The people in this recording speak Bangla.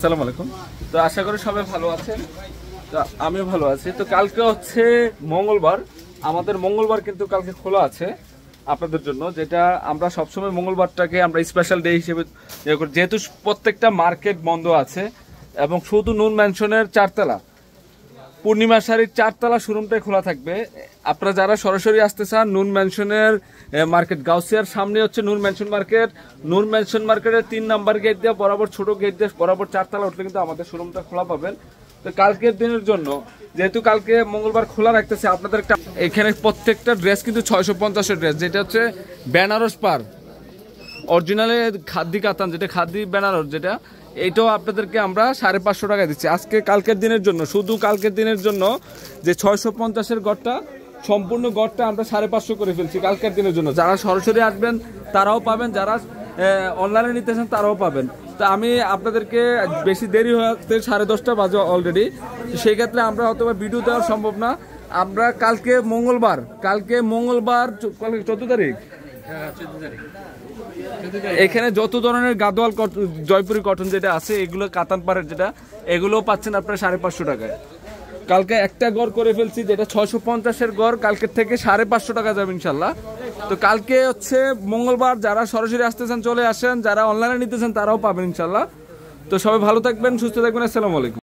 আসসালামু আলাইকুম তো আশা করি সবাই ভালো আছেন তো আমিও ভালো আছি তো কালকে হচ্ছে মঙ্গলবার আমাদের মঙ্গলবার কিন্তু কালকে খোলা আছে আপনাদের জন্য যেটা আমরা সবসময় মঙ্গলবারটাকে আমরা স্পেশাল ডে হিসেবে ইয়ে করি যেহেতু প্রত্যেকটা মার্কেট বন্ধ আছে এবং শুধু নুন ম্যানশনের চারতলা পূর্ণিমা শাড়ির চারতলা শোরুমটাই খোলা থাকবে আপনারা যারা সরাসরি আসতে চান নুন ম্যানশনের মার্কেট গাউসিয়ার সামনে হচ্ছে নুন ম্যানশন মার্কেট নুন ম্যানশন মার্কেটের তিন নাম্বার গেট দিয়ে বরাবর ছোট গেট দিয়ে বরাবর চারতলা উঠলে কিন্তু আমাদের শোরুমটা খোলা পাবেন তো কালকের দিনের জন্য যেহেতু কালকে মঙ্গলবার খোলা রাখতেছে আপনাদের এখানে প্রত্যেকটা ড্রেস কিন্তু ছয়শো পঞ্চাশের ড্রেস যেটা হচ্ছে বেনারস পার অরিজিনালে খাদ্যি কাতান যেটা খাদ্যি বেনারস যেটা এইটাও আপনাদেরকে আমরা সাড়ে পাঁচশো টাকা দিচ্ছি আজকে কালকের দিনের জন্য শুধু কালকের দিনের জন্য যে ছয়শো পঞ্চাশের গড়টা সম্পূর্ণ গড়টা আমরা সাড়ে পাঁচশো করে ফেলছি কালকের দিনের জন্য যারা সরাসরি আসবেন তারাও পাবেন যারা অনলাইনে নিতে আসেন তারাও পাবেন তা আমি আপনাদেরকে বেশি দেরি হতে সাড়ে দশটা বাজে অলরেডি সেক্ষেত্রে আমরা অথবা ভিডিও দেওয়া সম্ভব না আমরা কালকে মঙ্গলবার কালকে মঙ্গলবার চোদ্দ তারিখ এখানে যত ধরনের গাদোয়াল জয়পুরি কটন যেটা আছে এগুলো কাতান যেটা এগুলো পাচ্ছেন আপনার সাড়ে পাঁচশো টাকায় কালকে একটা গড় করে ফেলছি যেটা ছশো পঞ্চাশের গড় কালকের থেকে সাড়ে পাঁচশো টাকা যাবে ইনশাল্লাহ তো কালকে হচ্ছে মঙ্গলবার যারা সরাসরি আসতে চান চলে আসেন যারা অনলাইনে নিতে চান তারাও পাবেন ইনশাল্লাহ তো সবাই ভালো থাকবেন সুস্থ থাকবেন আসসালামু আলাইকুম